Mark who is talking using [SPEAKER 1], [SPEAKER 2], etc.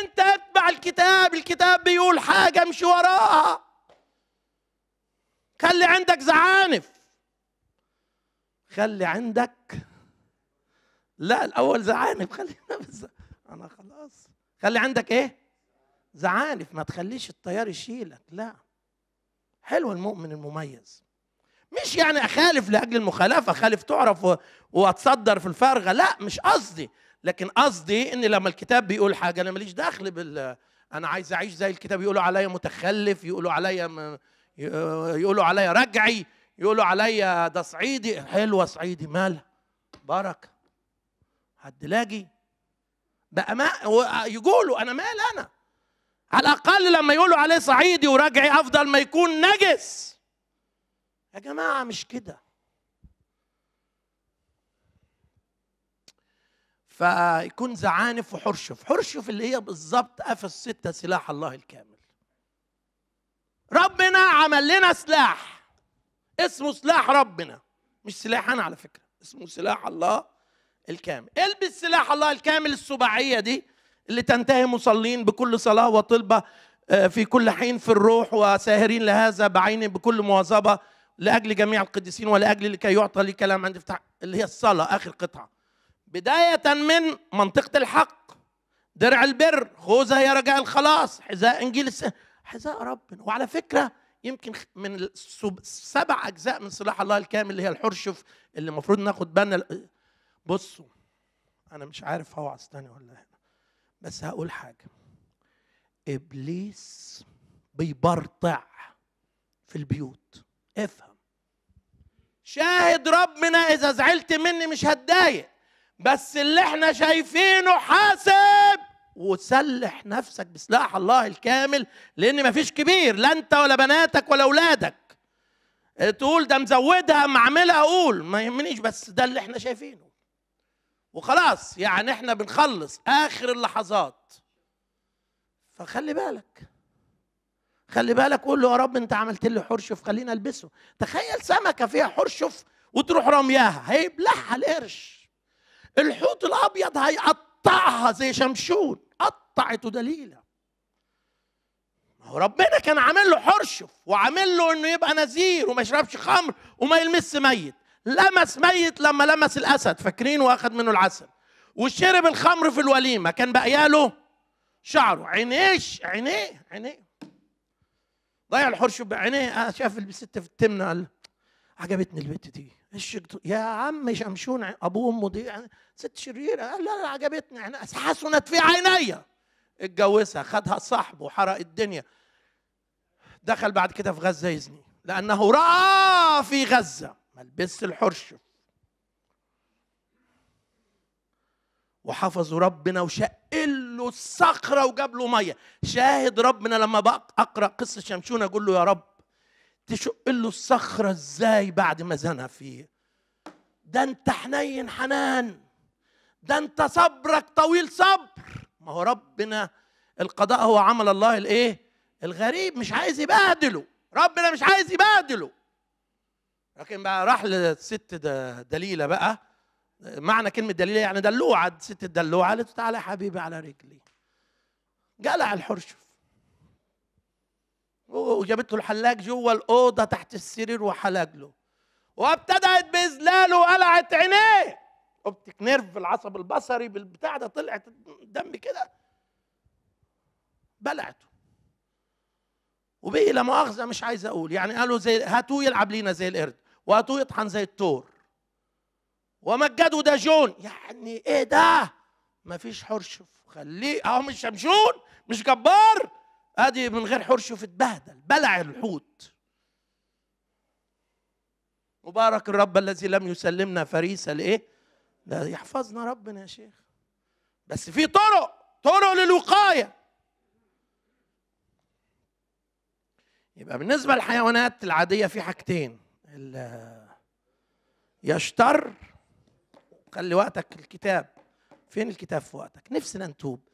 [SPEAKER 1] انت اتبع الكتاب الكتاب بيقول حاجه امشي وراها خلي عندك زعانف خلي عندك لا الاول زعانف خلينا انا خلاص خلي عندك ايه زعانف ما تخليش الطيار يشيلك لا حلو المؤمن المميز مش يعني اخالف لاجل المخالفه خالف تعرف واتصدر في الفارغه لا مش قصدي لكن قصدي ان لما الكتاب بيقول حاجه انا ماليش دخل بال انا عايز اعيش زي الكتاب يقولوا عليا متخلف يقولوا عليا يقولوا عليا رجعي يقولوا عليا ده صعيدي حلوه صعيدي مالها بركه حد لاجي بقى ما يقولوا انا مال انا على الاقل لما يقولوا عليه صعيدي ورجعي افضل ما يكون نجس يا جماعه مش كده فيكون زعانف وحرشف حرشف اللي هي بالظبط قفص ستة سلاح الله الكامل ربنا عمل لنا سلاح اسمه سلاح ربنا مش سلاح انا على فكره اسمه سلاح الله الكامل البس سلاح الله الكامل السباعيه دي اللي تنتهي مصلين بكل صلاه وطلبه آه، في كل حين في الروح وساهرين لهذا بعين بكل مواظبه لاجل جميع القديسين ولاجل لكي يعطى لي كلام عند افتح اللي هي الصلاه اخر قطعه بداية من منطقة الحق درع البر خوذة يا رجاء الخلاص حذاء إنجيل حذاء ربنا وعلى فكرة يمكن من سبع أجزاء من سلاح الله الكامل اللي هي الحرشف اللي المفروض ناخد بالنا بصوا أنا مش عارف هوعظ تاني ولا بس هقول حاجة إبليس بيبرطع في البيوت افهم شاهد ربنا إذا زعلت مني مش هتضايق بس اللي احنا شايفينه حاسب وسلح نفسك بسلاح الله الكامل لان مفيش كبير لا انت ولا بناتك ولا اولادك آه، تقول ده مزودها معملها اقول ما يهمنيش بس ده اللي احنا شايفينه وخلاص يعني احنا بنخلص اخر اللحظات فخلي بالك خلي بالك قول له يا رب انت عملت لي حرشف خلينا البسه تخيل سمكه فيها حرشف وتروح رمياها هيبلعها القرش الحوت الابيض هيقطعها زي شمشون قطعته دليله ما هو ربنا كان عامل له حرشف وعامل له انه يبقى نذير وما يشربش خمر وما يلمس ميت لمس ميت لما لمس الاسد فاكرين واخد منه العسل وشرب الخمر في الوليمه كان له شعره عينيه عينيه عينيه ضيع الحرشف بعينيه آه، شاف الست في التمنه قال عجبتني البت دي يا عم شمشون ابوه وامه دي يعني ست شريره قال لا عجبتني يعني حسنت في عينيا اتجوزها خدها صاحبه وحرق الدنيا دخل بعد كده في غزه يزني لانه راى في غزه ملبس الحرش وحفظ ربنا وشقل له الصخره وجاب له ميه شاهد ربنا لما بقرا قصه شمشون اقول له يا رب تشق له الصخرة ازاي بعد ما زنها فيه ده انت حنين حنان ده انت صبرك طويل صبر ما هو ربنا القضاء هو عمل الله الايه الغريب مش عايز يبهدله ربنا مش عايز يبهدله لكن بقى راح للست دليلة بقى معنى كلمة دليلة يعني دلوعة ست الدلوعة قالت تعالى يا حبيبي على رجلي جلع الحرشف وجابت له الحلاق جوه الاوضه تحت السرير وحلق له وابتدأت بإذلاله وقلعت عينيه اوبتيك نيرف العصب البصري بالبتاع ده طلعت الدم كده بلعته وبقي لا مؤاخذه مش عايز اقول يعني قالوا زي هاتوه يلعب لينا زي القرد وهاتوه يطحن زي التور ومجدوا ده جون يعني ايه ده مفيش حرش خليه اهو مش شمشون مش جبار ادي من غير حرشف اتبهدل بلع الحوت مبارك الرب الذي لم يسلمنا فريسه لايه؟ ده يحفظنا ربنا يا شيخ بس في طرق طرق للوقايه يبقى بالنسبه للحيوانات العاديه في حاجتين يشتر خلي وقتك الكتاب فين الكتاب في وقتك نفسنا نتوب